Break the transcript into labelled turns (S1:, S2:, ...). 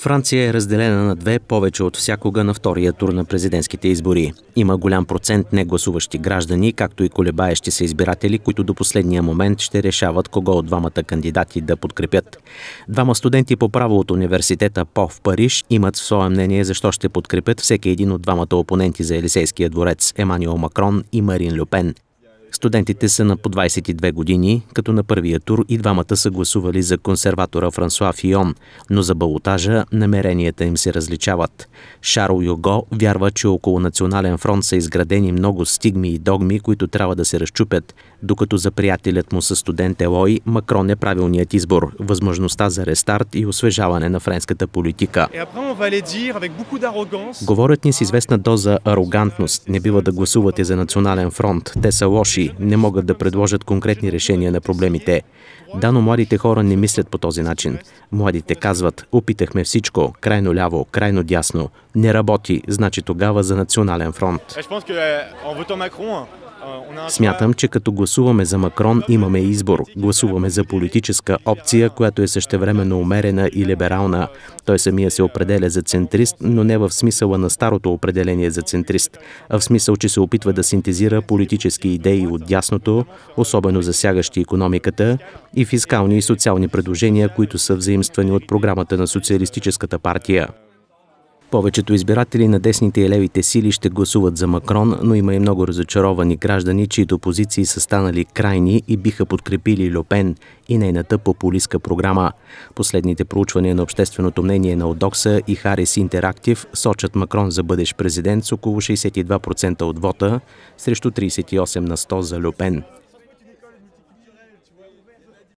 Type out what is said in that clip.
S1: Франция е разделена на две повече от всякога на втория тур на президентските избори. Има голям процент негласуващи граждани, както и колебаещи се избиратели, които до последния момент ще решават кого от двамата кандидати да подкрепят. Двама студенти по право от университета ПО в Париж имат свое мнение защо ще подкрепят всеки един от двамата опоненти за Елисейския дворец – Еманио Макрон и Марин Люпен – Студентите са на по 22 години, като на първия тур и двамата са гласували за консерватора Франсуа Фион, но за балотажа намеренията им се различават. Шарл Юго вярва, че около Национален фронт са изградени много стигми и догми, които трябва да се разчупят, докато за приятелят му със студент Елой Макрон е правилният избор, възможността за рестарт и освежаване на френската политика. Говорят ни с известна доза арогантност. Не бива да гласувате за Национален фронт. Те са лоши не могат да предложат конкретни решения на проблемите. Да, но младите хора не мислят по този начин. Младите казват, опитахме всичко, крайно ляво, крайно дясно, не работи, значи тогава за национален фронт. Е, Смятам, че като гласуваме за Макрон, имаме избор. Гласуваме за политическа опция, която е същевременно умерена и либерална. Той самия се определя за центрист, но не в смисъла на старото определение за центрист, а в смисъл, че се опитва да синтезира политически идеи от дясното, особено засягащи економиката, и фискални и социални предложения, които са взаимствани от програмата на Социалистическата партия. Повечето избиратели на десните и левите сили ще гласуват за Макрон, но има и много разочаровани граждани, чието позиции са станали крайни и биха подкрепили Люпен и нейната популистка програма. Последните проучвания на общественото мнение на Одокса и Харис Интерактив сочат Макрон за бъдещ президент с около 62% от вота срещу 38 на 100 за Люпен.